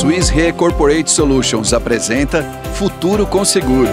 Swiss Re Corporate Solutions apresenta Futuro com Seguro.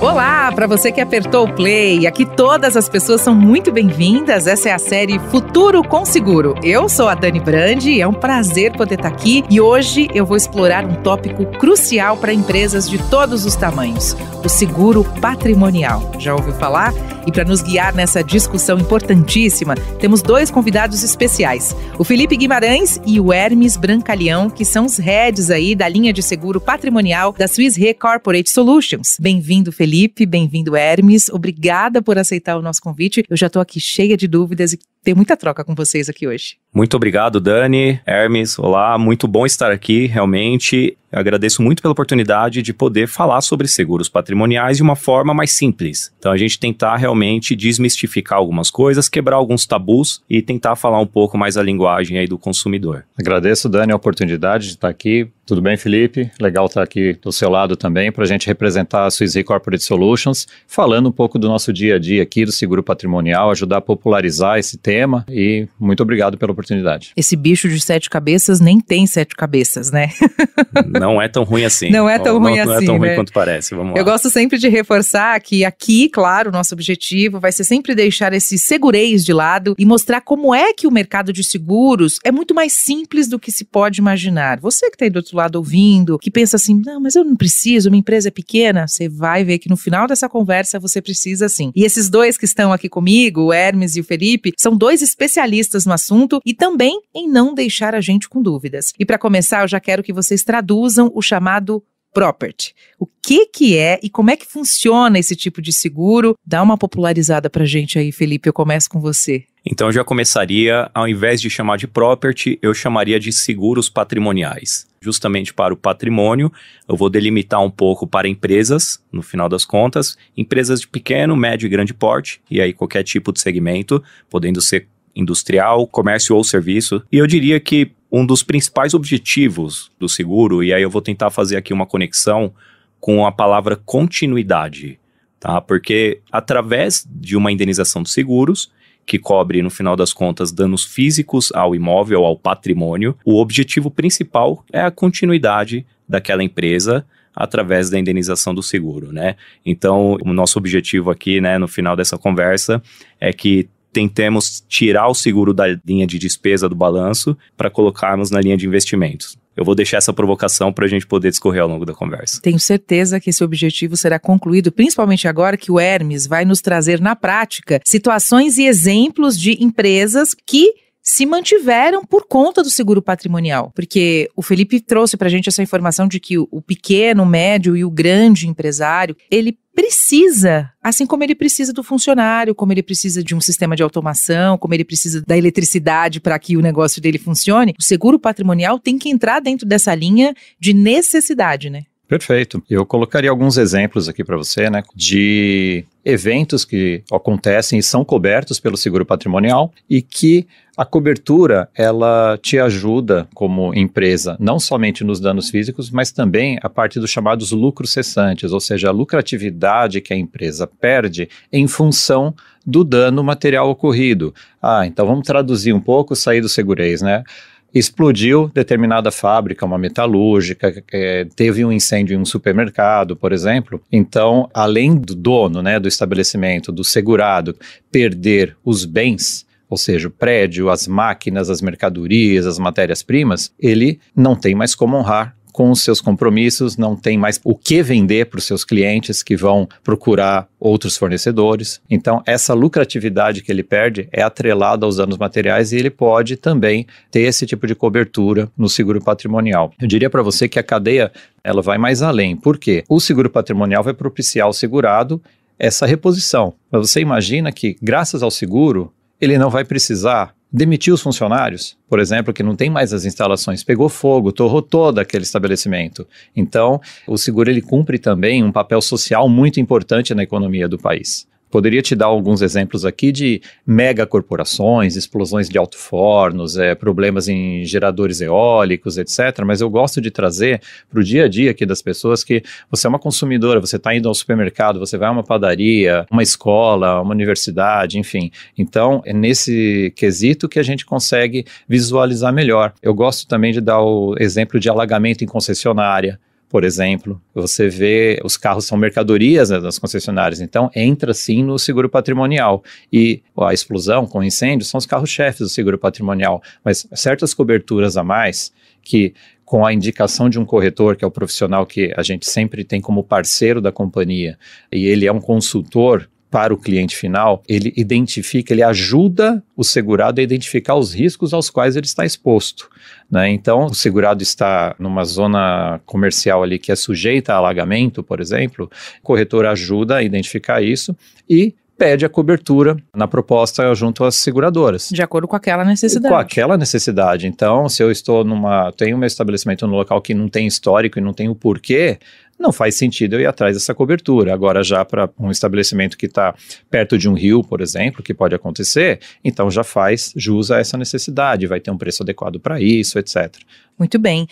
Olá, para você que apertou o play, aqui todas as pessoas são muito bem-vindas. Essa é a série Futuro com Seguro. Eu sou a Dani Brandi, é um prazer poder estar tá aqui e hoje eu vou explorar um tópico crucial para empresas de todos os tamanhos: o seguro patrimonial. Já ouviu falar? E para nos guiar nessa discussão importantíssima, temos dois convidados especiais: o Felipe Guimarães e o Hermes Brancaleão, que são os heads aí da linha de seguro patrimonial da Swiss Re Corporate Solutions. Bem-vindo, Felipe, bem-vindo, Hermes. Obrigada por aceitar o nosso convite. Eu já estou aqui cheia de dúvidas e ter muita troca com vocês aqui hoje. Muito obrigado, Dani, Hermes, olá, muito bom estar aqui, realmente. agradeço muito pela oportunidade de poder falar sobre seguros patrimoniais de uma forma mais simples. Então, a gente tentar realmente desmistificar algumas coisas, quebrar alguns tabus e tentar falar um pouco mais a linguagem aí do consumidor. Agradeço, Dani, a oportunidade de estar aqui, tudo bem, Felipe? Legal estar aqui do seu lado também para a gente representar a Suzy Corporate Solutions, falando um pouco do nosso dia a dia aqui do seguro patrimonial, ajudar a popularizar esse tema e muito obrigado pela oportunidade. Esse bicho de sete cabeças nem tem sete cabeças, né? não é tão ruim assim. Não é tão ruim não, assim. Não é tão assim, né? ruim quanto parece. Vamos lá. Eu gosto sempre de reforçar que aqui, claro, o nosso objetivo vai ser sempre deixar esse segurez de lado e mostrar como é que o mercado de seguros é muito mais simples do que se pode imaginar. Você que está aí do outro outro lado ouvindo, que pensa assim: não, mas eu não preciso, minha empresa é pequena. Você vai ver que no final dessa conversa você precisa sim. E esses dois que estão aqui comigo, o Hermes e o Felipe, são dois especialistas no assunto e também em não deixar a gente com dúvidas. E para começar, eu já quero que vocês traduzam o chamado property. O que que é e como é que funciona esse tipo de seguro? Dá uma popularizada pra gente aí, Felipe, eu começo com você. Então eu já começaria, ao invés de chamar de property, eu chamaria de seguros patrimoniais. Justamente para o patrimônio, eu vou delimitar um pouco para empresas, no final das contas, empresas de pequeno, médio e grande porte, e aí qualquer tipo de segmento, podendo ser industrial, comércio ou serviço. E eu diria que um dos principais objetivos do seguro, e aí eu vou tentar fazer aqui uma conexão com a palavra continuidade, tá? Porque através de uma indenização de seguros, que cobre, no final das contas, danos físicos ao imóvel, ao patrimônio. O objetivo principal é a continuidade daquela empresa através da indenização do seguro, né? Então, o nosso objetivo aqui, né, no final dessa conversa, é que tentemos tirar o seguro da linha de despesa do balanço para colocarmos na linha de investimentos. Eu vou deixar essa provocação para a gente poder discorrer ao longo da conversa. Tenho certeza que esse objetivo será concluído, principalmente agora que o Hermes vai nos trazer na prática situações e exemplos de empresas que se mantiveram por conta do seguro patrimonial. Porque o Felipe trouxe para a gente essa informação de que o pequeno, o médio e o grande empresário, ele precisa, assim como ele precisa do funcionário, como ele precisa de um sistema de automação, como ele precisa da eletricidade para que o negócio dele funcione, o seguro patrimonial tem que entrar dentro dessa linha de necessidade, né? Perfeito. Eu colocaria alguns exemplos aqui para você, né, de eventos que acontecem e são cobertos pelo seguro patrimonial e que a cobertura ela te ajuda como empresa, não somente nos danos físicos, mas também a parte dos chamados lucros cessantes, ou seja, a lucratividade que a empresa perde em função do dano material ocorrido. Ah, então vamos traduzir um pouco, sair do segurez, né? explodiu determinada fábrica, uma metalúrgica, é, teve um incêndio em um supermercado, por exemplo. Então, além do dono né, do estabelecimento, do segurado, perder os bens, ou seja, o prédio, as máquinas, as mercadorias, as matérias-primas, ele não tem mais como honrar com os seus compromissos, não tem mais o que vender para os seus clientes que vão procurar outros fornecedores. Então, essa lucratividade que ele perde é atrelada aos danos materiais e ele pode também ter esse tipo de cobertura no seguro patrimonial. Eu diria para você que a cadeia ela vai mais além. Por quê? O seguro patrimonial vai propiciar ao segurado essa reposição. Mas você imagina que, graças ao seguro, ele não vai precisar demitiu os funcionários, por exemplo, que não tem mais as instalações, pegou fogo, torrou todo aquele estabelecimento. Então, o seguro ele cumpre também um papel social muito importante na economia do país. Poderia te dar alguns exemplos aqui de megacorporações, explosões de alto-fornos, é, problemas em geradores eólicos, etc. Mas eu gosto de trazer para o dia a dia aqui das pessoas que você é uma consumidora, você está indo ao supermercado, você vai a uma padaria, uma escola, uma universidade, enfim. Então, é nesse quesito que a gente consegue visualizar melhor. Eu gosto também de dar o exemplo de alagamento em concessionária por exemplo. Você vê, os carros são mercadorias né, das concessionárias, então entra sim no seguro patrimonial. E ó, a explosão com incêndio são os carros-chefes do seguro patrimonial, mas certas coberturas a mais que com a indicação de um corretor, que é o profissional que a gente sempre tem como parceiro da companhia, e ele é um consultor para o cliente final, ele identifica, ele ajuda o segurado a identificar os riscos aos quais ele está exposto. Né? Então, o segurado está numa zona comercial ali que é sujeita a alagamento, por exemplo, o corretor ajuda a identificar isso e pede a cobertura na proposta junto às seguradoras. De acordo com aquela necessidade. Com aquela necessidade. Então, se eu estou numa. tenho um estabelecimento no local que não tem histórico e não tem o porquê, não faz sentido eu ir atrás dessa cobertura. Agora, já para um estabelecimento que está perto de um rio, por exemplo, que pode acontecer, então já faz jus a essa necessidade, vai ter um preço adequado para isso, etc. Muito bem.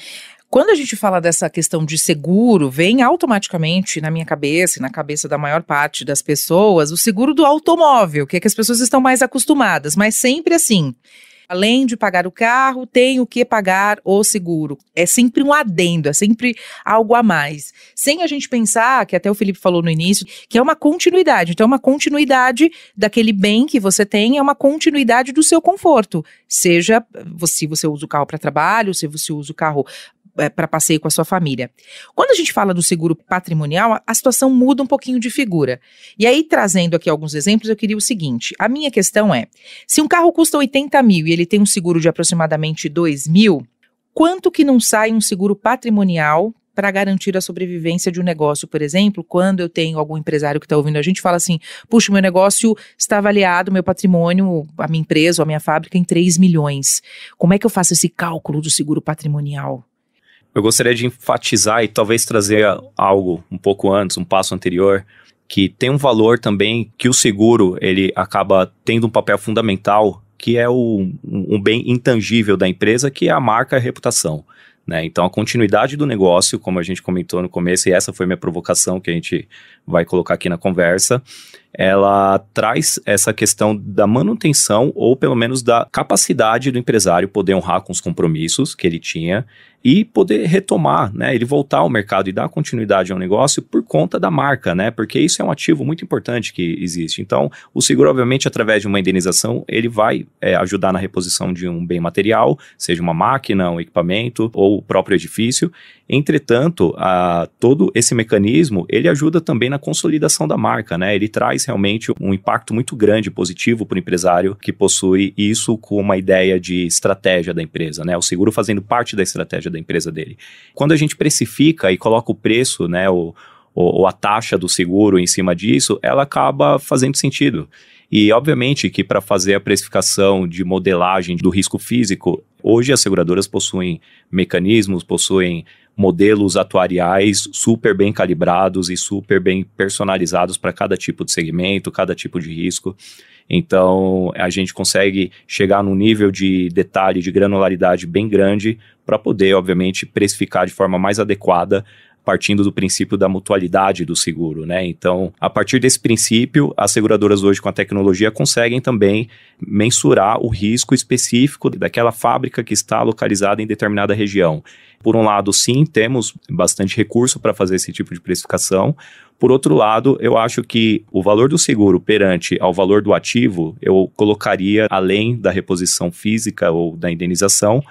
Quando a gente fala dessa questão de seguro, vem automaticamente na minha cabeça e na cabeça da maior parte das pessoas o seguro do automóvel, que é que as pessoas estão mais acostumadas, mas sempre assim além de pagar o carro, tenho que pagar o seguro. É sempre um adendo, é sempre algo a mais. Sem a gente pensar, que até o Felipe falou no início, que é uma continuidade. Então, é uma continuidade daquele bem que você tem, é uma continuidade do seu conforto. Seja eh, se você usa o carro para trabalho, se você usa o carro é, para passeio com a sua família. Quando a gente fala do seguro patrimonial, a, a situação muda um pouquinho de figura. E aí, trazendo aqui alguns exemplos, eu queria o seguinte: a minha questão é: se um carro custa 80 mil e ele tem um seguro de aproximadamente 2 mil, quanto que não sai um seguro patrimonial para garantir a sobrevivência de um negócio, por exemplo, quando eu tenho algum empresário que está ouvindo a gente fala assim: puxa, meu negócio está avaliado, meu patrimônio, a minha empresa, a minha fábrica em 3 milhões. Como é que eu faço esse cálculo do seguro patrimonial? eu gostaria de enfatizar e talvez trazer algo um pouco antes, um passo anterior, que tem um valor também que o seguro ele acaba tendo um papel fundamental, que é o, um bem intangível da empresa, que é a marca e a reputação. Né? Então, a continuidade do negócio, como a gente comentou no começo, e essa foi minha provocação que a gente vai colocar aqui na conversa, ela traz essa questão da manutenção ou pelo menos da capacidade do empresário poder honrar com os compromissos que ele tinha e poder retomar, né? Ele voltar ao mercado e dar continuidade ao negócio por conta da marca, né? Porque isso é um ativo muito importante que existe. Então, o seguro, obviamente, através de uma indenização, ele vai é, ajudar na reposição de um bem material, seja uma máquina, um equipamento ou o próprio edifício. Entretanto, a, todo esse mecanismo ele ajuda também na consolidação da marca, né? Ele traz realmente um impacto muito grande positivo para o empresário que possui isso com uma ideia de estratégia da empresa, né? O seguro fazendo parte da estratégia da empresa dele. Quando a gente precifica e coloca o preço, né? O, ou a taxa do seguro em cima disso, ela acaba fazendo sentido. E, obviamente, que para fazer a precificação de modelagem do risco físico, hoje as seguradoras possuem mecanismos, possuem modelos atuariais super bem calibrados e super bem personalizados para cada tipo de segmento, cada tipo de risco. Então, a gente consegue chegar num nível de detalhe, de granularidade bem grande, para poder, obviamente, precificar de forma mais adequada partindo do princípio da mutualidade do seguro, né? Então, a partir desse princípio, as seguradoras hoje com a tecnologia conseguem também mensurar o risco específico daquela fábrica que está localizada em determinada região. Por um lado, sim, temos bastante recurso para fazer esse tipo de precificação. Por outro lado, eu acho que o valor do seguro perante ao valor do ativo, eu colocaria além da reposição física ou da indenização,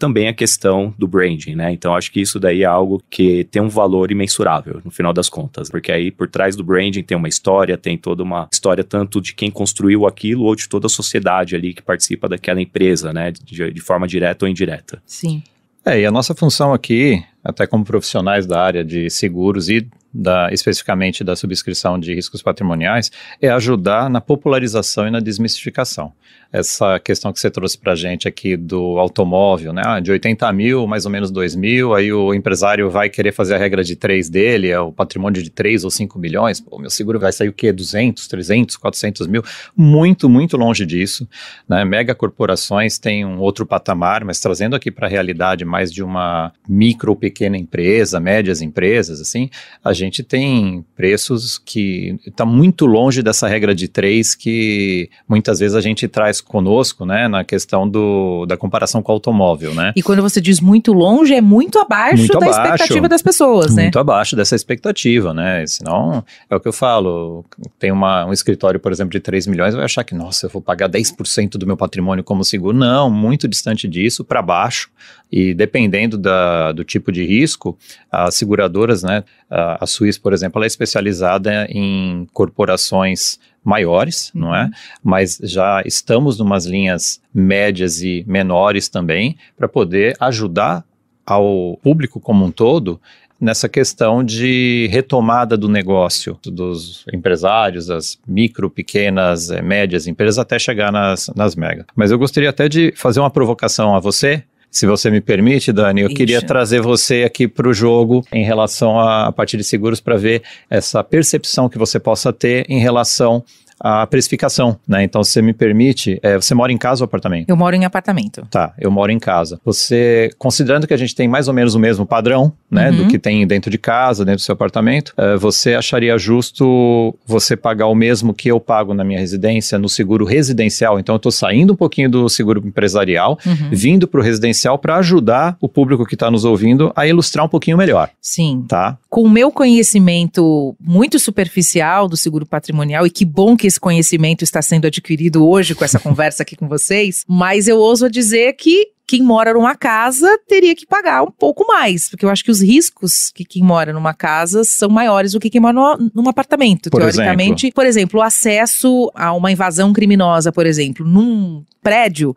também a questão do branding, né? Então acho que isso daí é algo que tem um valor imensurável no final das contas, porque aí por trás do branding tem uma história, tem toda uma história tanto de quem construiu aquilo ou de toda a sociedade ali que participa daquela empresa, né? De, de forma direta ou indireta. Sim. É, e a nossa função aqui, até como profissionais da área de seguros e da, especificamente da subscrição de riscos patrimoniais, é ajudar na popularização e na desmistificação. Essa questão que você trouxe para a gente aqui do automóvel, né? Ah, de 80 mil, mais ou menos 2 mil, aí o empresário vai querer fazer a regra de 3 dele, é o patrimônio de 3 ou 5 milhões, o meu seguro vai sair o quê? 200, 300, 400 mil? Muito, muito longe disso. Né? Mega corporações têm um outro patamar, mas trazendo aqui para a realidade mais de uma micro ou pequena empresa, médias empresas, assim, a gente tem preços que está muito longe dessa regra de três que muitas vezes a gente traz conosco, né, na questão do, da comparação com o automóvel, né? E quando você diz muito longe, é muito abaixo muito da abaixo, expectativa das pessoas, né? Muito abaixo dessa expectativa, né? Senão, é o que eu falo, tem uma, um escritório, por exemplo, de 3 milhões, vai achar que, nossa, eu vou pagar 10% do meu patrimônio como seguro. Não, muito distante disso, para baixo. E dependendo da, do tipo de risco, as seguradoras, né, a, Suíça, por exemplo, ela é especializada em corporações maiores, não é? Uhum. Mas já estamos em umas linhas médias e menores também para poder ajudar ao público como um todo nessa questão de retomada do negócio dos empresários, das micro, pequenas, eh, médias empresas, até chegar nas, nas megas. Mas eu gostaria até de fazer uma provocação a você, se você me permite, Dani, eu Ixi. queria trazer você aqui para o jogo em relação à parte de seguros para ver essa percepção que você possa ter em relação a precificação, né? Então, se você me permite, é, você mora em casa ou apartamento? Eu moro em apartamento. Tá, eu moro em casa. Você, considerando que a gente tem mais ou menos o mesmo padrão, né, uhum. do que tem dentro de casa, dentro do seu apartamento, é, você acharia justo você pagar o mesmo que eu pago na minha residência no seguro residencial? Então, eu estou saindo um pouquinho do seguro empresarial, uhum. vindo para o residencial para ajudar o público que está nos ouvindo a ilustrar um pouquinho melhor. Sim. Tá? Com o meu conhecimento muito superficial do seguro patrimonial, e que bom que esse conhecimento está sendo adquirido hoje com essa conversa aqui com vocês, mas eu ouso dizer que quem mora numa casa teria que pagar um pouco mais, porque eu acho que os riscos que quem mora numa casa são maiores do que quem mora no, num apartamento, por teoricamente. Exemplo. Por exemplo, o acesso a uma invasão criminosa, por exemplo, num prédio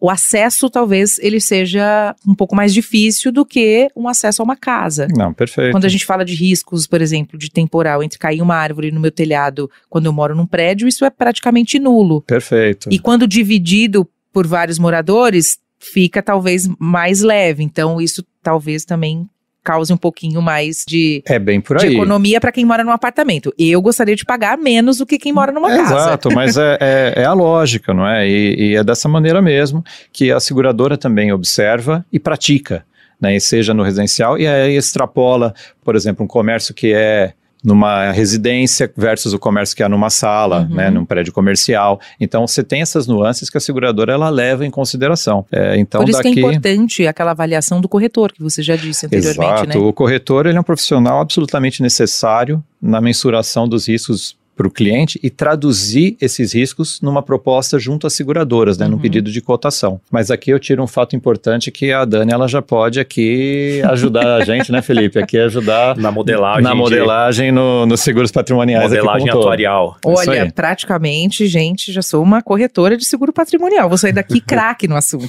o acesso talvez ele seja um pouco mais difícil do que um acesso a uma casa. Não, perfeito. Quando a gente fala de riscos, por exemplo, de temporal, entre cair uma árvore no meu telhado quando eu moro num prédio, isso é praticamente nulo. Perfeito. E quando dividido por vários moradores, fica talvez mais leve. Então, isso talvez também cause um pouquinho mais de, é bem por aí. de economia para quem mora num apartamento. Eu gostaria de pagar menos do que quem mora numa é casa. Exato, mas é, é, é, a lógica, não é? E, e é dessa maneira mesmo que a seguradora também observa e pratica, né? E seja no residencial e aí extrapola, por exemplo, um comércio que é numa residência versus o comércio que há numa sala, uhum. né, num prédio comercial. Então você tem essas nuances que a seguradora ela leva em consideração. É, então Por isso daqui... que é importante aquela avaliação do corretor que você já disse anteriormente, Exato. Né? O corretor ele é um profissional absolutamente necessário na mensuração dos riscos para o cliente e traduzir esses riscos numa proposta junto às seguradoras, né, uhum. num pedido de cotação. Mas aqui eu tiro um fato importante que a Dani ela já pode aqui ajudar a gente, né, Felipe? Aqui ajudar na modelagem, na modelagem de... no, nos seguros patrimoniais, modelagem atuarial. É Olha, praticamente, gente, já sou uma corretora de seguro patrimonial. Vou sair daqui craque no assunto.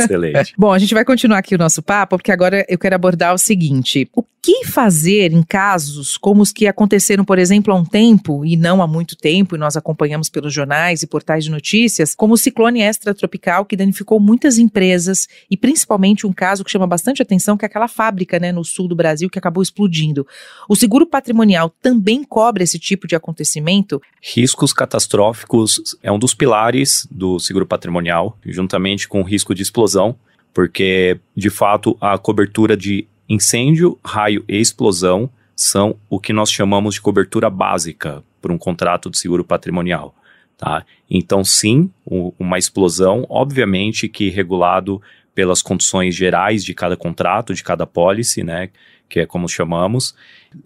Excelente. Bom, a gente vai continuar aqui o nosso papo porque agora eu quero abordar o seguinte: o que fazer em casos como os que aconteceram, por exemplo, há um tempo, e não há muito tempo, e nós acompanhamos pelos jornais e portais de notícias, como o ciclone extratropical que danificou muitas empresas e principalmente um caso que chama bastante atenção, que é aquela fábrica né, no sul do Brasil que acabou explodindo. O seguro patrimonial também cobre esse tipo de acontecimento? Riscos catastróficos é um dos pilares do seguro patrimonial, juntamente com o risco de explosão, porque, de fato, a cobertura de Incêndio, raio e explosão são o que nós chamamos de cobertura básica por um contrato de seguro patrimonial. Tá? Então, sim, o, uma explosão, obviamente que regulado pelas condições gerais de cada contrato, de cada policy, né, que é como chamamos,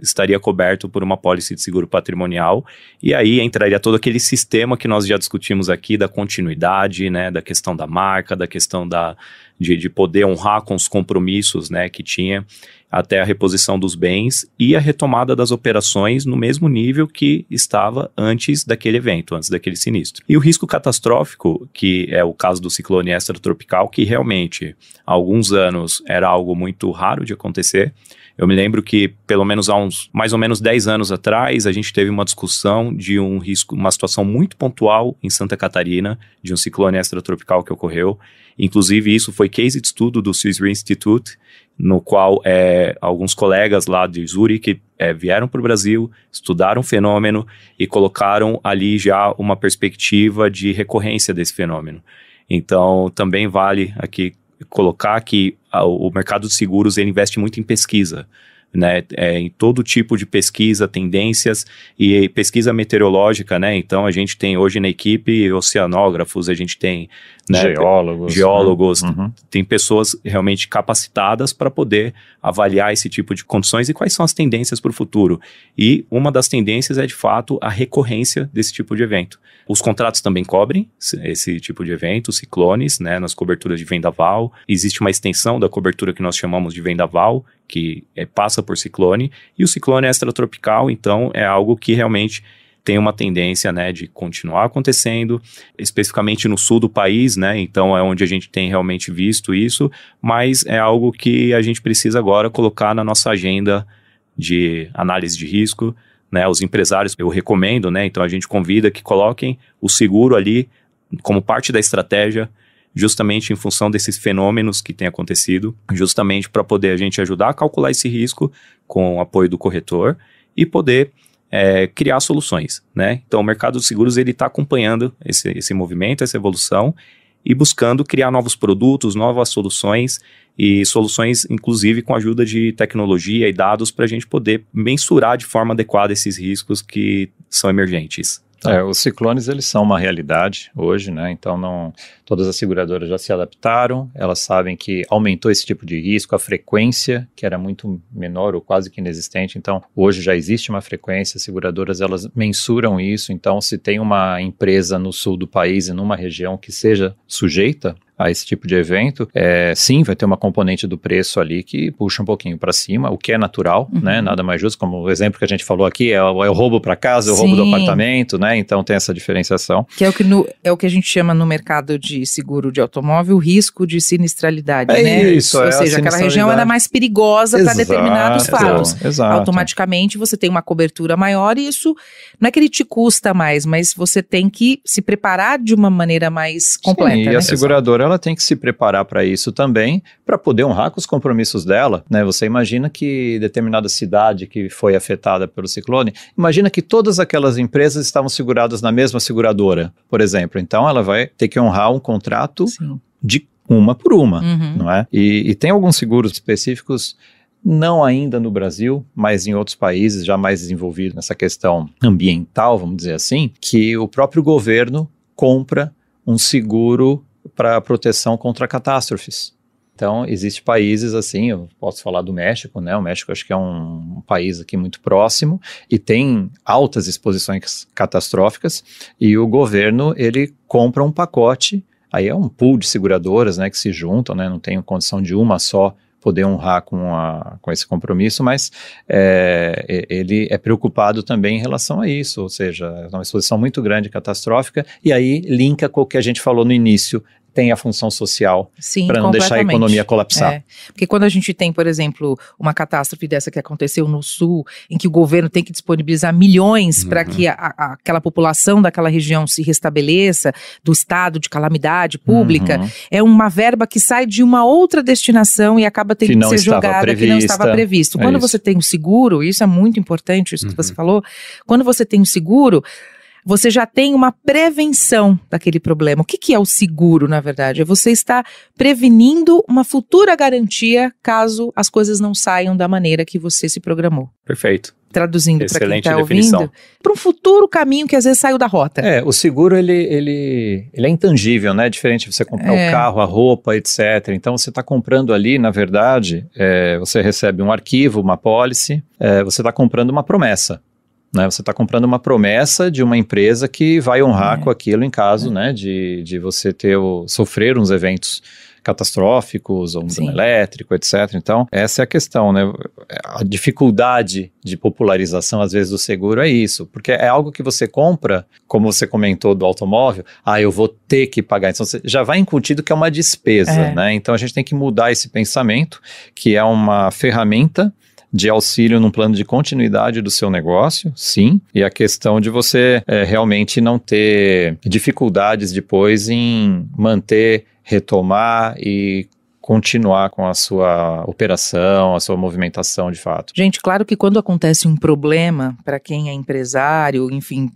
estaria coberto por uma pólice de seguro patrimonial e aí entraria todo aquele sistema que nós já discutimos aqui da continuidade, né, da questão da marca, da questão da, de, de poder honrar com os compromissos, né, que tinha até a reposição dos bens e a retomada das operações no mesmo nível que estava antes daquele evento, antes daquele sinistro. E o risco catastrófico, que é o caso do ciclone extratropical, que realmente há alguns anos era algo muito raro de acontecer. Eu me lembro que pelo menos há há uns mais ou menos 10 anos atrás, a gente teve uma discussão de um risco, uma situação muito pontual em Santa Catarina, de um ciclone extratropical que ocorreu. Inclusive, isso foi case de estudo do Swiss Institute, no qual é, alguns colegas lá de Zurique é, vieram para o Brasil, estudaram o fenômeno e colocaram ali já uma perspectiva de recorrência desse fenômeno. Então, também vale aqui colocar que a, o mercado de seguros ele investe muito em pesquisa né, é, em todo tipo de pesquisa, tendências e pesquisa meteorológica, né? Então a gente tem hoje na equipe oceanógrafos, a gente tem né? Geólogos. Geólogos. Né? Uhum. Tem pessoas realmente capacitadas para poder avaliar esse tipo de condições e quais são as tendências para o futuro. E uma das tendências é, de fato, a recorrência desse tipo de evento. Os contratos também cobrem esse tipo de evento, ciclones, né, nas coberturas de vendaval. Existe uma extensão da cobertura que nós chamamos de vendaval, que é, passa por ciclone. E o ciclone extratropical, então, é algo que realmente tem uma tendência né, de continuar acontecendo, especificamente no sul do país, né? Então é onde a gente tem realmente visto isso, mas é algo que a gente precisa agora colocar na nossa agenda de análise de risco. Né, os empresários, eu recomendo, né? Então a gente convida que coloquem o seguro ali como parte da estratégia, justamente em função desses fenômenos que têm acontecido, justamente para poder a gente ajudar a calcular esse risco com o apoio do corretor e poder é, criar soluções, né? Então, o mercado de seguros, ele está acompanhando esse, esse movimento, essa evolução e buscando criar novos produtos, novas soluções e soluções, inclusive, com a ajuda de tecnologia e dados para a gente poder mensurar de forma adequada esses riscos que são emergentes. Tá. É, os ciclones eles são uma realidade hoje, né? Então não todas as seguradoras já se adaptaram, elas sabem que aumentou esse tipo de risco, a frequência que era muito menor ou quase que inexistente. Então hoje já existe uma frequência, as seguradoras elas mensuram isso. Então se tem uma empresa no sul do país e numa região que seja sujeita a esse tipo de evento, é, sim, vai ter uma componente do preço ali que puxa um pouquinho para cima, o que é natural, uhum. né? Nada mais justo, como o exemplo que a gente falou aqui, é, o, é o roubo para casa, é o roubo do apartamento, né? Então tem essa diferenciação. Que é o que, no, é o que a gente chama no mercado de seguro de automóvel, o risco de sinistralidade, é né? Isso, Ou é seja, aquela região era é mais perigosa para determinados fatos. Exato. Automaticamente você tem uma cobertura maior e isso não é que ele te custa mais, mas você tem que se preparar de uma maneira mais completa. Sim, e né? a seguradora ela tem que se preparar para isso também, para poder honrar com os compromissos dela. Né? Você imagina que determinada cidade que foi afetada pelo ciclone, imagina que todas aquelas empresas estavam seguradas na mesma seguradora, por exemplo. Então ela vai ter que honrar um contrato Sim. de uma por uma, uhum. não é? E, e tem alguns seguros específicos não ainda no Brasil, mas em outros países já mais desenvolvidos nessa questão ambiental, vamos dizer assim, que o próprio governo compra um seguro para proteção contra catástrofes. Então, existem países assim, eu posso falar do México, né? O México acho que é um, um país aqui muito próximo e tem altas exposições catastróficas e o governo, ele compra um pacote, aí é um pool de seguradoras, né, que se juntam, né? Não tem condição de uma só poder honrar com, a, com esse compromisso, mas é, ele é preocupado também em relação a isso, ou seja, é uma exposição muito grande, catastrófica, e aí linka com o que a gente falou no início tem a função social para não deixar a economia colapsar. É. Porque quando a gente tem, por exemplo, uma catástrofe dessa que aconteceu no Sul, em que o governo tem que disponibilizar milhões uhum. para que a, a, aquela população daquela região se restabeleça, do estado de calamidade pública, uhum. é uma verba que sai de uma outra destinação e acaba tendo que, que ser jogada prevista. que não estava previsto. É quando é você tem um seguro, isso é muito importante, isso uhum. que você uhum. falou, quando você tem um seguro, você já tem uma prevenção daquele problema. O que, que é o seguro, na verdade? É você estar prevenindo uma futura garantia caso as coisas não saiam da maneira que você se programou. Perfeito traduzindo para quem está ouvindo, para um futuro caminho que às vezes saiu da rota. É, o seguro ele, ele, ele é intangível, né? É diferente de você comprar é. o carro, a roupa, etc. Então você está comprando ali, na verdade, é, você recebe um arquivo, uma policy, é, você está comprando uma promessa. Né? Você está comprando uma promessa de uma empresa que vai honrar é. com aquilo em caso é. né, de, de você ter o, sofrer uns eventos catastróficos, ou um dano elétrico, etc. Então, essa é a questão, né? A dificuldade de popularização, às vezes, do seguro é isso, porque é algo que você compra, como você comentou do automóvel, ah, eu vou ter que pagar. Então, você já vai incutido que é uma despesa, é. né? Então, a gente tem que mudar esse pensamento, que é uma ferramenta de auxílio num plano de continuidade do seu negócio, sim, e a questão de você é, realmente não ter dificuldades depois em manter retomar e continuar com a sua operação, a sua movimentação de fato. Gente, claro que quando acontece um problema, para quem é empresário, enfim,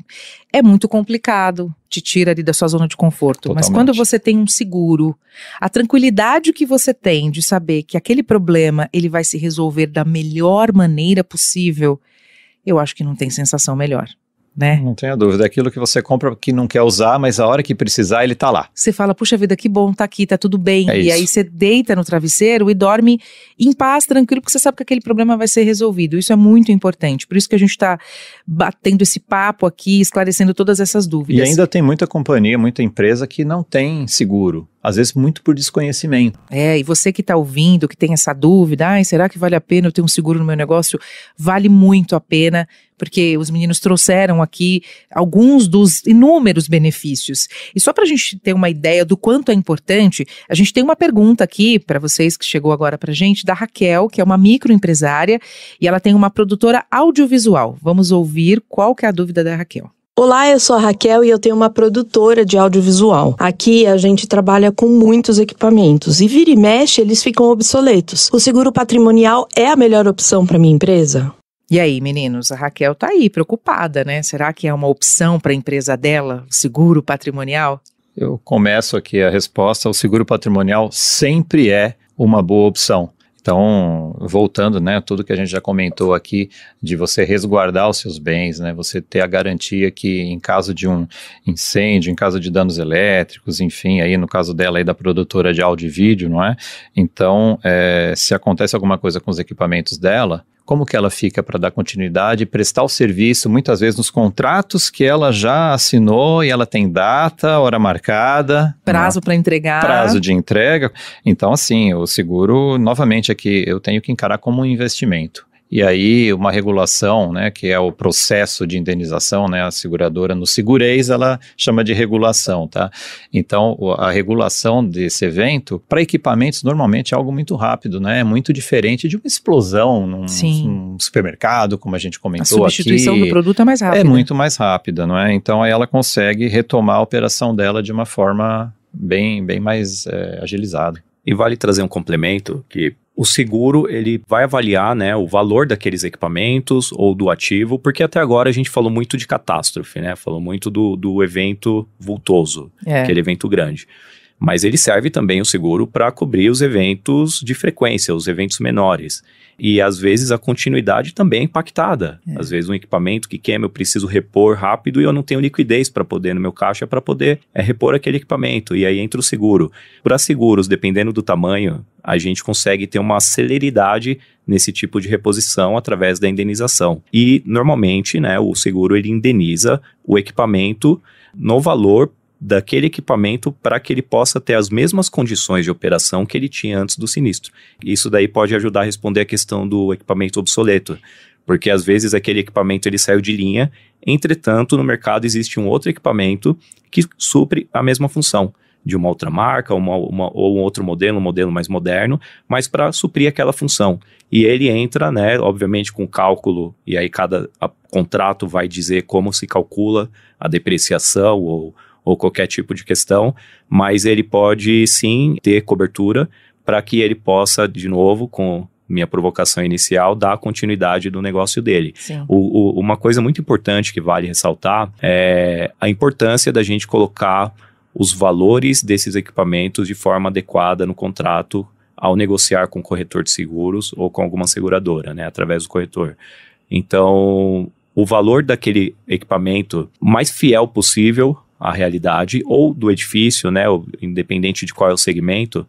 é muito complicado, te tira ali da sua zona de conforto. Totalmente. Mas quando você tem um seguro, a tranquilidade que você tem de saber que aquele problema ele vai se resolver da melhor maneira possível, eu acho que não tem sensação melhor né? Não tenha dúvida. É aquilo que você compra que não quer usar, mas a hora que precisar, ele tá lá. Você fala, puxa vida, que bom, tá aqui, tá tudo bem. É e isso. aí você deita no travesseiro e dorme em paz, tranquilo, porque você sabe que aquele problema vai ser resolvido. Isso é muito importante. Por isso que a gente tá batendo esse papo aqui, esclarecendo todas essas dúvidas. E ainda tem muita companhia, muita empresa que não tem seguro às vezes muito por desconhecimento. É, e você que está ouvindo, que tem essa dúvida, ah, será que vale a pena eu ter um seguro no meu negócio? Vale muito a pena, porque os meninos trouxeram aqui alguns dos inúmeros benefícios. E só para a gente ter uma ideia do quanto é importante, a gente tem uma pergunta aqui para vocês que chegou agora para gente da Raquel, que é uma microempresária e ela tem uma produtora audiovisual. Vamos ouvir qual que é a dúvida da Raquel. Olá, eu sou a Raquel e eu tenho uma produtora de audiovisual. Aqui a gente trabalha com muitos equipamentos e vira e mexe eles ficam obsoletos. O seguro patrimonial é a melhor opção para minha empresa? E aí, meninos, a Raquel tá aí preocupada, né? Será que é uma opção para a empresa dela, o seguro patrimonial? Eu começo aqui a resposta. O seguro patrimonial sempre é uma boa opção. Então, voltando, né, tudo que a gente já comentou aqui de você resguardar os seus bens, né, você ter a garantia que em caso de um incêndio, em caso de danos elétricos, enfim, aí no caso dela aí da produtora de áudio e vídeo, não é? Então, é, se acontece alguma coisa com os equipamentos dela, como que ela fica para dar continuidade, prestar o serviço, muitas vezes nos contratos que ela já assinou e ela tem data, hora marcada. Né? Prazo para entregar. Prazo de entrega. Então, assim, o seguro, novamente aqui, eu tenho que encarar como um investimento. E aí, uma regulação, né, que é o processo de indenização, né, a seguradora no segurez, ela chama de regulação, tá? Então, a regulação desse evento, para equipamentos, normalmente é algo muito rápido, né? É muito diferente de uma explosão num, num supermercado, como a gente comentou aqui. A substituição aqui, do produto é mais rápida. É muito mais rápida, não é? Então, ela consegue retomar a operação dela de uma forma bem, bem mais é, agilizada. E vale trazer um complemento que o seguro ele vai avaliar né, o valor daqueles equipamentos ou do ativo, porque até agora a gente falou muito de catástrofe, né? Falou muito do, do evento vultoso, é. aquele evento grande. Mas ele serve também o seguro para cobrir os eventos de frequência, os eventos menores. E às vezes a continuidade também é impactada. É. Às vezes um equipamento que queima, eu preciso repor rápido e eu não tenho liquidez para poder no meu caixa para poder é, repor aquele equipamento. E aí entra o seguro. Para seguros, dependendo do tamanho, a gente consegue ter uma celeridade nesse tipo de reposição através da indenização. E normalmente, né, o seguro ele indeniza o equipamento no valor daquele equipamento para que ele possa ter as mesmas condições de operação que ele tinha antes do sinistro. Isso daí pode ajudar a responder a questão do equipamento obsoleto, porque às vezes aquele equipamento ele saiu de linha, entretanto no mercado existe um outro equipamento que supre a mesma função de uma outra marca uma, uma, ou um outro modelo, um modelo mais moderno, mas para suprir aquela função. E ele entra, né, obviamente, com cálculo, e aí cada contrato vai dizer como se calcula a depreciação ou ou qualquer tipo de questão, mas ele pode sim ter cobertura para que ele possa, de novo, com minha provocação inicial, dar continuidade do negócio dele. O, o, uma coisa muito importante que vale ressaltar é a importância da gente colocar os valores desses equipamentos de forma adequada no contrato ao negociar com o corretor de seguros ou com alguma seguradora, né, através do corretor. Então, o valor daquele equipamento mais fiel possível a realidade ou do edifício, né, independente de qual é o segmento,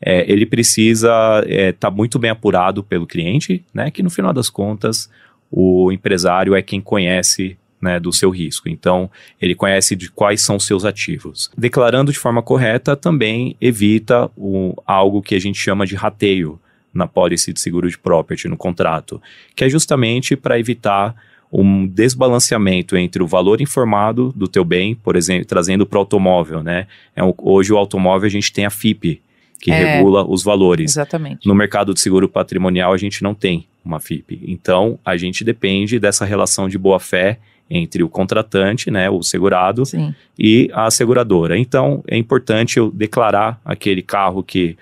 é, ele precisa estar é, tá muito bem apurado pelo cliente, né, que no final das contas o empresário é quem conhece né, do seu risco. Então, ele conhece de quais são os seus ativos. Declarando de forma correta também evita o, algo que a gente chama de rateio na policy de seguro de property, no contrato, que é justamente para evitar um desbalanceamento entre o valor informado do teu bem, por exemplo, trazendo para o automóvel, né? É, hoje o automóvel a gente tem a FIP, que é, regula os valores. Exatamente. No mercado de seguro patrimonial a gente não tem uma FIP. Então, a gente depende dessa relação de boa-fé entre o contratante, né, o segurado, Sim. e a seguradora. Então, é importante eu declarar aquele carro que,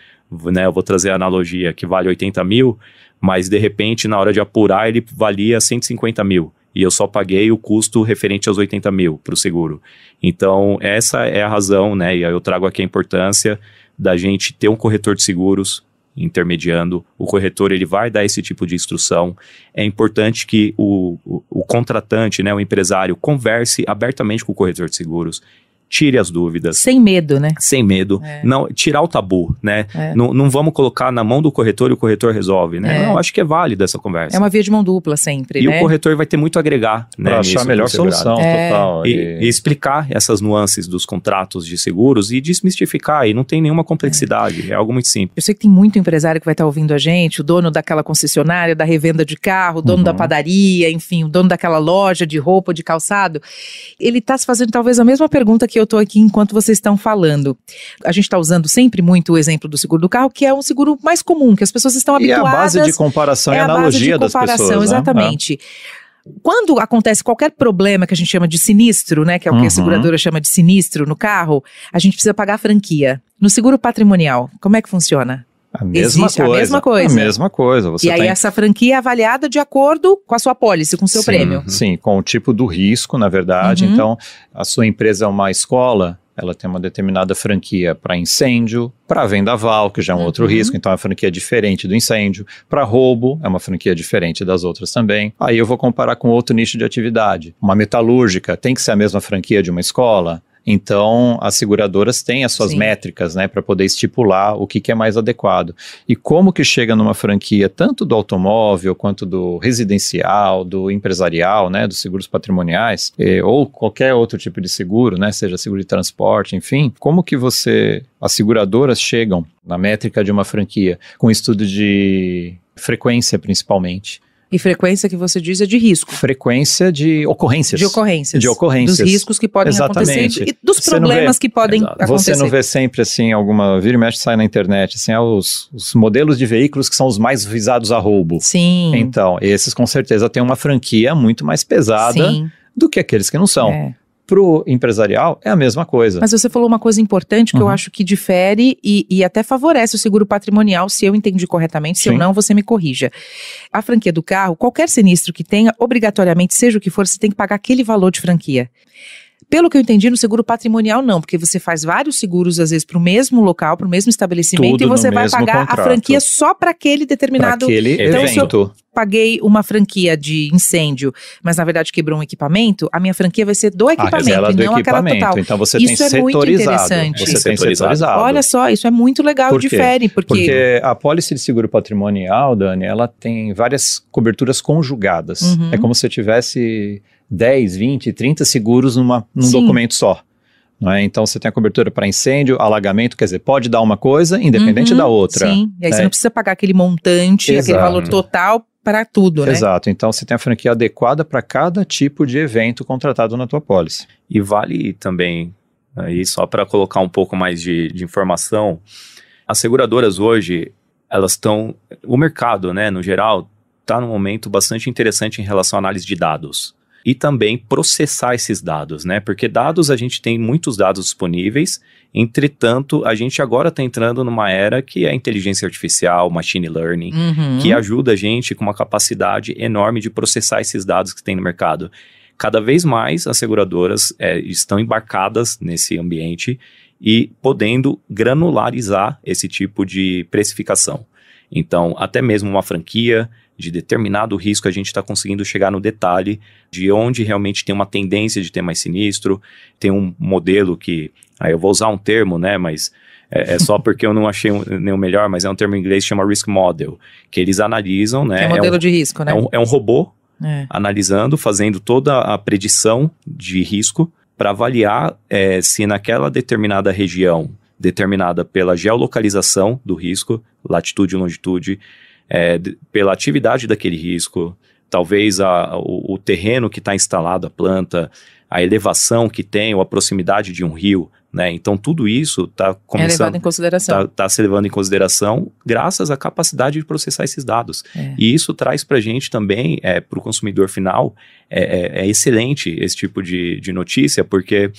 né, eu vou trazer a analogia, que vale 80 mil, mas de repente, na hora de apurar, ele valia 150 mil e eu só paguei o custo referente aos 80 mil para o seguro. Então, essa é a razão, né? E aí eu trago aqui a importância da gente ter um corretor de seguros intermediando. O corretor ele vai dar esse tipo de instrução. É importante que o, o, o contratante, né, o empresário, converse abertamente com o corretor de seguros tire as dúvidas. Sem medo, né? Sem medo. É. Não, tirar o tabu, né? É. Não, não vamos colocar na mão do corretor e o corretor resolve, né? É. Não, acho que é válido essa conversa. É uma via de mão dupla sempre, E né? o corretor vai ter muito a agregar, né? Pra achar a melhor solução, é. total. E, e... explicar essas nuances dos contratos de seguros e desmistificar, e não tem nenhuma complexidade, é, algo muito simples. Eu sei que tem muito empresário que vai estar ouvindo a gente, o dono daquela concessionária, da revenda de carro, o dono uhum. da padaria, enfim, o dono daquela loja de roupa, de calçado. Ele está se fazendo talvez a mesma pergunta que eu estou aqui enquanto vocês estão falando. A gente está usando sempre muito o exemplo do seguro do carro, que é um seguro mais comum, que as pessoas estão habituadas. É a base de é comparação é e analogia das pessoas. Comparação, né? é. exatamente. Quando acontece qualquer problema que a gente chama de sinistro, né, que é o que uhum. a seguradora chama de sinistro no carro, a gente precisa pagar a franquia. No seguro patrimonial, como é que funciona? A mesma Existe coisa. A mesma coisa. A mesma coisa. Você e aí tem... essa franquia é avaliada de acordo com a sua pólice, com o seu sim, prêmio. Uhum. Sim, com o tipo do risco, na verdade. Uhum. Então, a sua empresa é uma escola, ela tem uma determinada franquia para incêndio, para vendaval, que já é um uhum. outro risco, então é uma franquia diferente do incêndio, para roubo, é uma franquia diferente das outras também. Aí eu vou comparar com outro nicho de atividade. Uma metalúrgica tem que ser a mesma franquia de uma escola? Então, as seguradoras têm as suas Sim. métricas, né, para poder estipular o que, que, é mais adequado. E como que chega numa franquia tanto do automóvel quanto do residencial, do empresarial, né, dos seguros patrimoniais, eh, ou qualquer outro tipo de seguro, né, seja seguro de transporte, enfim, como que você, as seguradoras chegam na métrica de uma franquia com estudo de frequência principalmente. E frequência que você diz é de risco. Frequência de ocorrências. De ocorrências. De ocorrências. Dos riscos que podem Exatamente. acontecer e dos problemas vê, que podem exato. acontecer. Você não vê sempre assim, alguma vira e mexe sai na internet, assim, ah, os, os, modelos de veículos que são os mais visados a roubo. Sim. Então, esses com certeza têm uma franquia muito mais pesada. Sim do que aqueles que não são. É para o empresarial é a mesma coisa. Mas você falou uma coisa importante que uhum. eu acho que difere e, e, até favorece o seguro patrimonial, se eu entendi corretamente, se Sim. eu não, você me corrija. A franquia do carro, qualquer sinistro que tenha, obrigatoriamente, seja o que for, você tem que pagar aquele valor de franquia. Pelo que eu entendi, no seguro patrimonial não, porque você faz vários seguros, às vezes, para o mesmo local, para o mesmo estabelecimento, Tudo e você vai pagar contrato. a franquia só para aquele determinado pra aquele então, evento paguei uma franquia de incêndio, mas na verdade quebrou um equipamento, a minha franquia vai ser do equipamento e não equipamento. aquela total. Então você isso tem é setorizado. Muito interessante. Você tem setorizado. Olha só, isso é muito legal, Por difere. Porque... porque a pólice de seguro patrimonial, Dani, ela tem várias coberturas conjugadas. Uhum. É como se tivesse 10, 20, 30 seguros numa, num Sim. documento só. É? Então você tem a cobertura para incêndio, alagamento, quer dizer, pode dar uma coisa independente uhum, da outra. Sim, e aí né? você não precisa pagar aquele montante, Exato. aquele valor total para tudo, né? Exato, então você tem a franquia adequada para cada tipo de evento contratado na tua pólice. E vale também, aí só para colocar um pouco mais de, de informação, as seguradoras hoje, elas estão, o mercado, né, no geral, está num momento bastante interessante em relação à análise de dados e também processar esses dados, né? Porque dados a gente tem muitos dados disponíveis, entretanto, a gente agora está entrando numa era que é a inteligência artificial, machine learning, uhum. que ajuda a gente com uma capacidade enorme de processar esses dados que tem no mercado. Cada vez mais as seguradoras é, estão embarcadas nesse ambiente e podendo granularizar esse tipo de precificação. Então, até mesmo uma franquia, de determinado risco, a gente está conseguindo chegar no detalhe de onde realmente tem uma tendência de ter mais sinistro, tem um modelo que, aí eu vou usar um termo, né, mas é, é só porque eu não achei um, nenhum melhor, mas é um termo em inglês que chama risk model, que eles analisam, né. É, é um modelo é um, de risco, né? É um, é um robô é. analisando, fazendo toda a predição de risco para avaliar é, se naquela determinada região determinada pela geolocalização do risco, latitude e longitude, é, pela atividade daquele risco, talvez a, o, o terreno que está instalado a planta, a elevação que tem ou a proximidade de um rio. Né? Então, tudo isso está é começando. É tá, levado tá se levando em consideração, graças à capacidade de processar esses dados. É. E isso traz para a gente também, é, para o consumidor final, é, é, é, excelente esse tipo de, de notícia, porque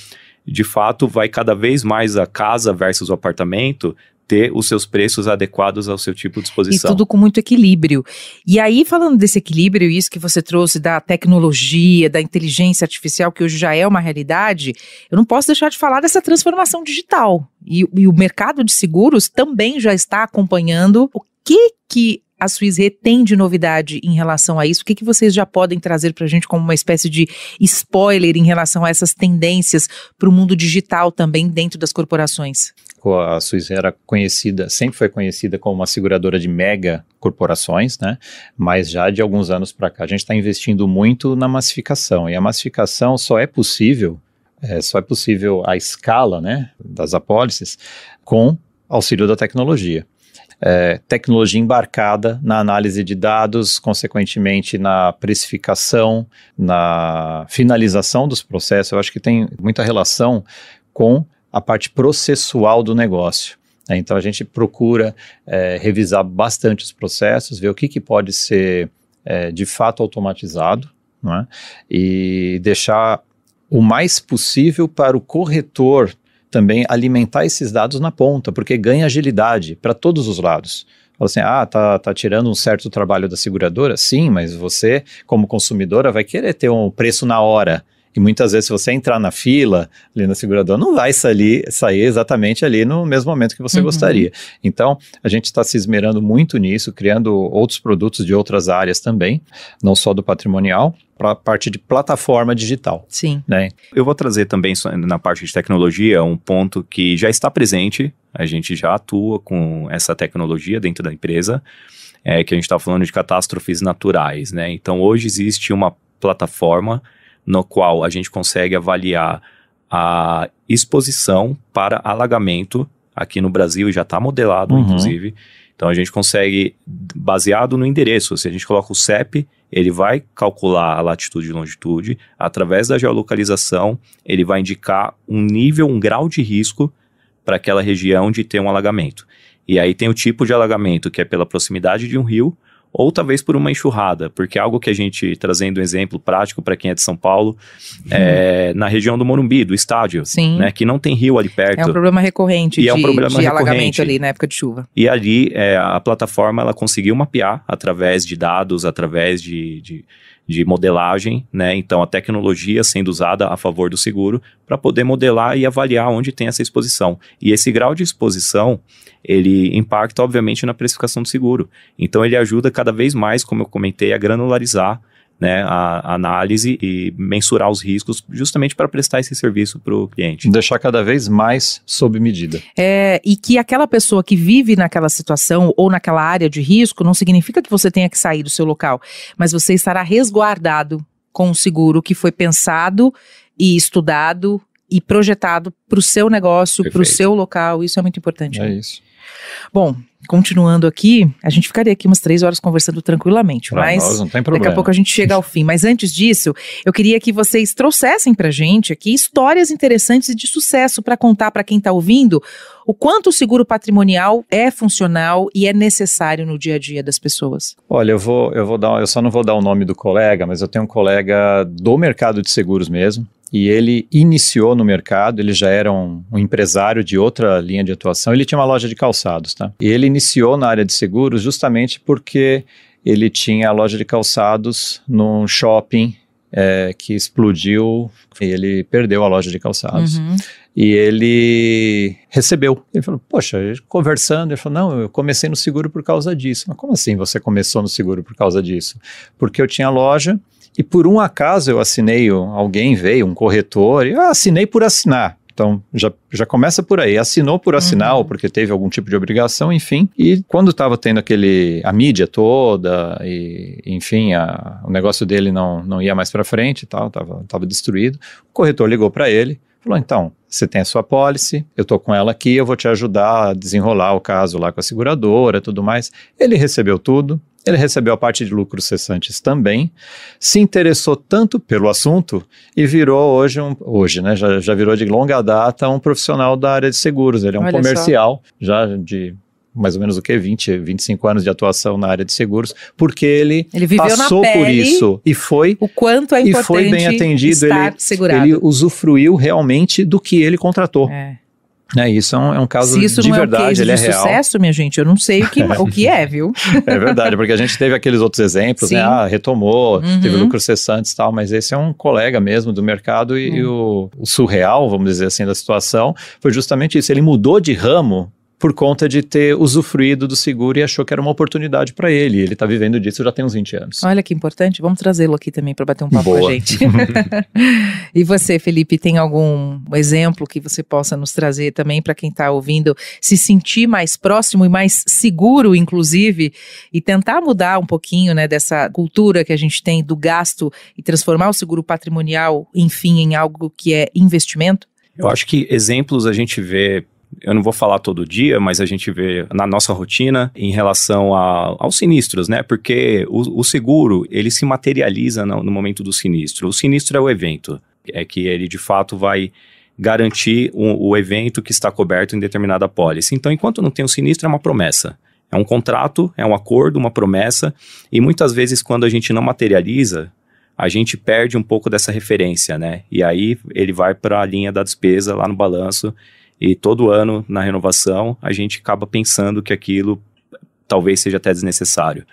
de fato vai cada vez mais a casa versus o apartamento ter os seus preços adequados ao seu tipo de exposição. E tudo com muito equilíbrio. E aí, falando desse equilíbrio, isso que você trouxe da tecnologia, da inteligência artificial, que hoje já é uma realidade, eu não posso deixar de falar dessa transformação digital. E, e o mercado de seguros também já está acompanhando o que que a Suíça tem de novidade em relação a isso? O que, que vocês já podem trazer para a gente como uma espécie de spoiler em relação a essas tendências para o mundo digital também dentro das corporações? A Suíça era conhecida, sempre foi conhecida como uma seguradora de mega corporações, né? Mas já de alguns anos para cá, a gente está investindo muito na massificação. E a massificação só é possível, é, só é possível a escala, né, das apólices com auxílio da tecnologia é, tecnologia embarcada na análise de dados, consequentemente na precificação, na finalização dos processos. Eu acho que tem muita relação com a parte processual do negócio. Né? Então a gente procura é, revisar bastante os processos, ver o que, que pode ser é, de fato automatizado né? e deixar o mais possível para o corretor também alimentar esses dados na ponta, porque ganha agilidade para todos os lados. Fala assim, ah, tá, tá tirando um certo trabalho da seguradora? Sim, mas você, como consumidora, vai querer ter um preço na hora. E muitas vezes, se você entrar na fila ali na seguradora, não vai sair, sair exatamente ali no mesmo momento que você uhum. gostaria. Então, a gente está se esmerando muito nisso, criando outros produtos de outras áreas também, não só do patrimonial, para a parte de plataforma digital. Sim. Né? Eu vou trazer também na parte de tecnologia um ponto que já está presente, a gente já atua com essa tecnologia dentro da empresa, é que a gente está falando de catástrofes naturais. Né? Então, hoje existe uma plataforma no qual a gente consegue avaliar a exposição para alagamento aqui no Brasil, já está modelado, uhum. inclusive. Então a gente consegue, baseado no endereço, se a gente coloca o CEP, ele vai calcular a latitude e longitude, através da geolocalização, ele vai indicar um nível, um grau de risco para aquela região de ter um alagamento. E aí tem o tipo de alagamento, que é pela proximidade de um rio, ou talvez por uma enxurrada, porque algo que a gente, trazendo um exemplo prático para quem é de São Paulo, hum. é na região do Morumbi, do estádio, Sim. Né, que não tem rio ali perto. É um problema recorrente e de, é um problema de recorrente. alagamento ali na época de chuva. E ali é, a plataforma ela conseguiu mapear através de dados, através de, de de modelagem, né? Então a tecnologia sendo usada a favor do seguro para poder modelar e avaliar onde tem essa exposição. E esse grau de exposição, ele impacta obviamente na precificação do seguro. Então ele ajuda cada vez mais, como eu comentei, a granularizar né, a análise e mensurar os riscos justamente para prestar esse serviço para o cliente. Deixar cada vez mais sob medida. É, e que aquela pessoa que vive naquela situação ou naquela área de risco não significa que você tenha que sair do seu local, mas você estará resguardado com o seguro que foi pensado e estudado e projetado para o seu negócio, para o seu local. Isso é muito importante. É né? isso. Bom, continuando aqui, a gente ficaria aqui umas três horas conversando tranquilamente, pra mas nós não tem problema. daqui a pouco a gente chega ao fim. Mas antes disso, eu queria que vocês trouxessem para gente aqui histórias interessantes de sucesso para contar para quem está ouvindo o quanto o seguro patrimonial é funcional e é necessário no dia a dia das pessoas. Olha, eu vou, eu vou dar, eu só não vou dar o nome do colega, mas eu tenho um colega do mercado de seguros mesmo e ele iniciou no mercado, ele já era um, um, empresário de outra linha de atuação, ele tinha uma loja de calçados, tá? E ele iniciou na área de seguros justamente porque ele tinha a loja de calçados num shopping é, que explodiu, ele perdeu a loja de calçados. Uhum. E ele recebeu. Ele falou, poxa, conversando, ele falou, não, eu comecei no seguro por causa disso. Mas como assim você começou no seguro por causa disso? Porque eu tinha loja, e por um acaso eu assinei, alguém veio, um corretor, e eu assinei por assinar. Então já, já começa por aí. Assinou por assinar, uhum. ou porque teve algum tipo de obrigação, enfim. E quando estava tendo aquele a mídia toda e enfim a, o negócio dele não, não ia mais para frente, e tal, estava tava destruído. O corretor ligou para ele, falou então você tem a sua policy, eu tô com ela aqui, eu vou te ajudar a desenrolar o caso lá com a seguradora, tudo mais. Ele recebeu tudo, ele recebeu a parte de lucros cessantes também, se interessou tanto pelo assunto e virou hoje, um, hoje né, já, já virou de longa data um profissional da área de seguros. Ele é um Olha comercial só. já de mais ou menos o que, 20, 25 anos de atuação na área de seguros, porque ele, ele passou pele, por isso e foi o quanto é importante e foi bem atendido, ele, segurado. ele usufruiu realmente do que ele contratou. É. É, isso é um, é um caso de é verdade, ele é Se isso não é um case de sucesso, minha gente, eu não sei o que, o que é, viu? é verdade, porque a gente teve aqueles outros exemplos, né? Sim. né? Ah, retomou, uhum. teve lucros cessantes e tal, mas esse é um colega mesmo do mercado e, uhum. e o, o, surreal, vamos dizer assim, da situação foi justamente isso. Ele mudou de ramo por conta de ter usufruído do seguro e achou que era uma oportunidade para ele. Ele está vivendo disso já tem uns 20 anos. Olha que importante, vamos trazê-lo aqui também para bater um papo Boa. com a gente. e você, Felipe, tem algum exemplo que você possa nos trazer também para quem está ouvindo se sentir mais próximo e mais seguro, inclusive, e tentar mudar um pouquinho né, dessa cultura que a gente tem do gasto e transformar o seguro patrimonial, enfim, em algo que é investimento? Eu acho que exemplos a gente vê eu não vou falar todo dia, mas a gente vê na nossa rotina em relação a, aos sinistros, né? Porque o, o seguro, ele se materializa no, no momento do sinistro. O sinistro é o evento, é que ele de fato vai garantir o, o evento que está coberto em determinada pólice. Então, enquanto não tem o sinistro, é uma promessa. É um contrato, é um acordo, uma promessa, e muitas vezes quando a gente não materializa, a gente perde um pouco dessa referência, né? E aí ele vai para a linha da despesa lá no balanço e todo ano, na renovação, a gente acaba pensando que aquilo talvez seja até desnecessário.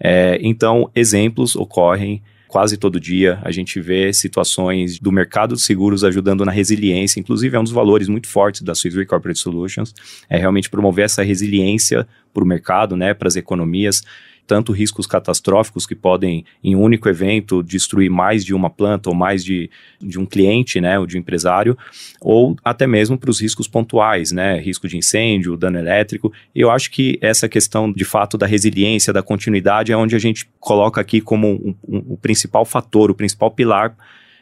É, então, exemplos ocorrem quase todo dia. A gente vê situações do mercado de seguros ajudando na resiliência, inclusive é um dos valores muito fortes da Swiss Re Corporate Solutions, é realmente promover essa resiliência para o mercado, né, para as economias tanto riscos catastróficos que podem, em um único evento, destruir mais de uma planta ou mais de, de um cliente, né, ou de um empresário, ou até mesmo para os riscos pontuais, né, risco de incêndio, dano elétrico. Eu acho que essa questão, de fato, da resiliência, da continuidade, é onde a gente coloca aqui como um, um, o principal fator, o principal pilar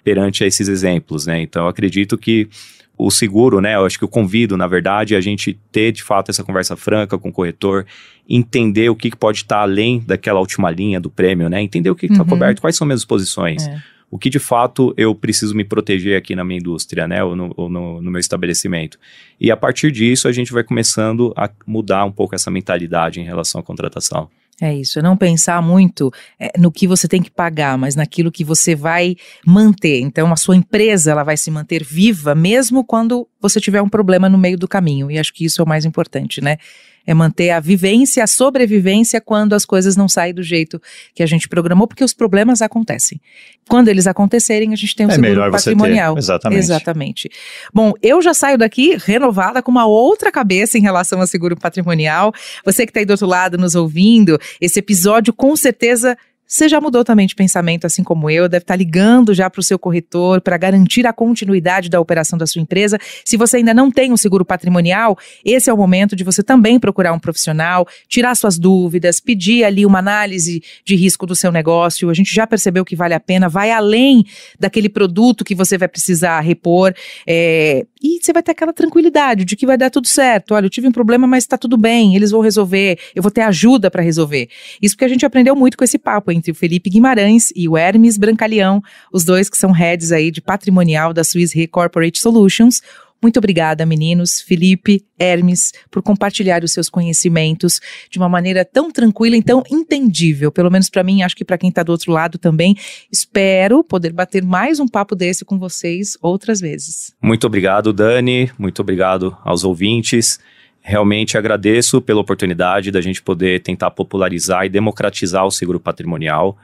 perante a esses exemplos, né? Então, acredito que o seguro, né? Eu acho que eu convido, na verdade, é a gente ter de fato essa conversa franca com o corretor, entender o que, que pode estar além daquela última linha do prêmio, né? Entender o que está uhum. coberto, quais são minhas posições. É. O que de fato eu preciso me proteger aqui na minha indústria, né? Ou, no, ou no, no, meu estabelecimento. E a partir disso, a gente vai começando a mudar um pouco essa mentalidade em relação à contratação. É isso, não pensar muito eh, no que você tem que pagar, mas naquilo que você vai manter. Então, a sua empresa ela vai se manter viva mesmo quando você tiver um problema no meio do caminho. E acho que isso é o mais importante, né? é manter a vivência, a sobrevivência quando as coisas não saem do jeito que a gente programou, porque os problemas acontecem. Quando eles acontecerem, a gente tem um é seguro patrimonial. Exatamente. Exatamente. Bom, eu já saio daqui renovada com uma outra cabeça em relação ao seguro patrimonial. Você que está aí do outro lado nos ouvindo, esse episódio com certeza você já mudou também de pensamento, assim como eu, deve estar tá ligando já para o seu corretor para garantir a continuidade da operação da sua empresa. Se você ainda não tem um seguro patrimonial, esse é o momento de você também procurar um profissional, tirar suas dúvidas, pedir ali uma análise de risco do seu negócio. A gente já percebeu que vale a pena, vai além daquele produto que você vai precisar repor. É, e você vai ter aquela tranquilidade de que vai dar tudo certo. Olha, eu tive um problema, mas está tudo bem, eles vão resolver, eu vou ter ajuda para resolver. Isso porque a gente aprendeu muito com esse papo entre o Felipe Guimarães e o Hermes Brancaleão, os dois que são heads aí de patrimonial da Swiss Re Corporate Solutions. Muito obrigada, meninos, Felipe, Hermes, por compartilhar os seus conhecimentos de uma maneira tão tranquila e tão entendível. Pelo menos para mim, acho que para quem está do outro lado também. Espero poder bater mais um papo desse com vocês outras vezes. Muito obrigado, Dani. Muito obrigado aos ouvintes realmente agradeço pela oportunidade da gente poder tentar popularizar e democratizar o seguro patrimonial.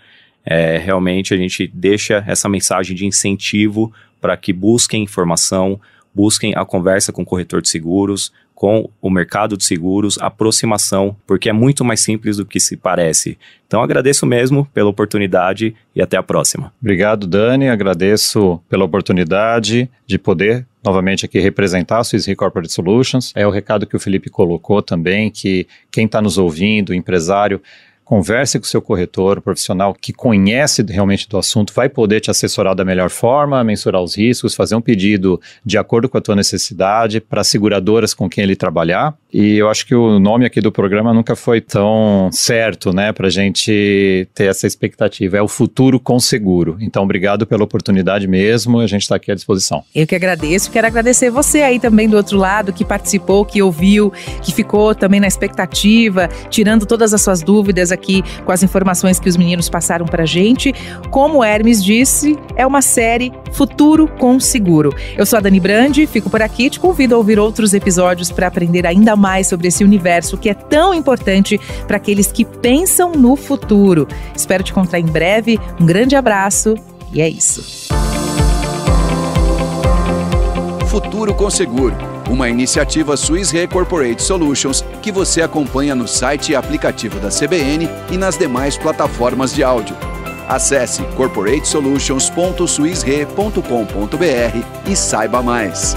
É, realmente a gente deixa essa mensagem de incentivo para que busquem informação, busquem a conversa com o corretor de seguros, com o mercado de seguros, aproximação, porque é muito mais simples do que se parece. Então agradeço mesmo pela oportunidade e até a próxima. Obrigado, Dani. Agradeço pela oportunidade de poder novamente aqui representar a Swiss Re Corporate Solutions. É o recado que o Felipe colocou também, que quem está nos ouvindo, empresário, converse com o seu corretor, o profissional que conhece realmente do assunto, vai poder te assessorar da melhor forma, mensurar os riscos, fazer um pedido de acordo com a tua necessidade para seguradoras com quem ele trabalhar. E eu acho que o nome aqui do programa nunca foi tão certo, né, para a gente ter essa expectativa. É o futuro com seguro. Então, obrigado pela oportunidade mesmo. A gente está aqui à disposição. Eu que agradeço. Quero agradecer você aí também do outro lado que participou, que ouviu, que ficou também na expectativa, tirando todas as suas dúvidas aqui com as informações que os meninos passaram para a gente. Como Hermes disse, é uma série Futuro com Seguro. Eu sou a Dani Brandi, fico por aqui. Te convido a ouvir outros episódios para aprender ainda mais sobre esse universo que é tão importante para aqueles que pensam no futuro. Espero te encontrar em breve. Um grande abraço e é isso. Futuro com Seguro, uma iniciativa Swiss Re Corporate Solutions que você acompanha no site e aplicativo da CBN e nas demais plataformas de áudio. Acesse corporatesolutions.suizre.com.br e saiba mais.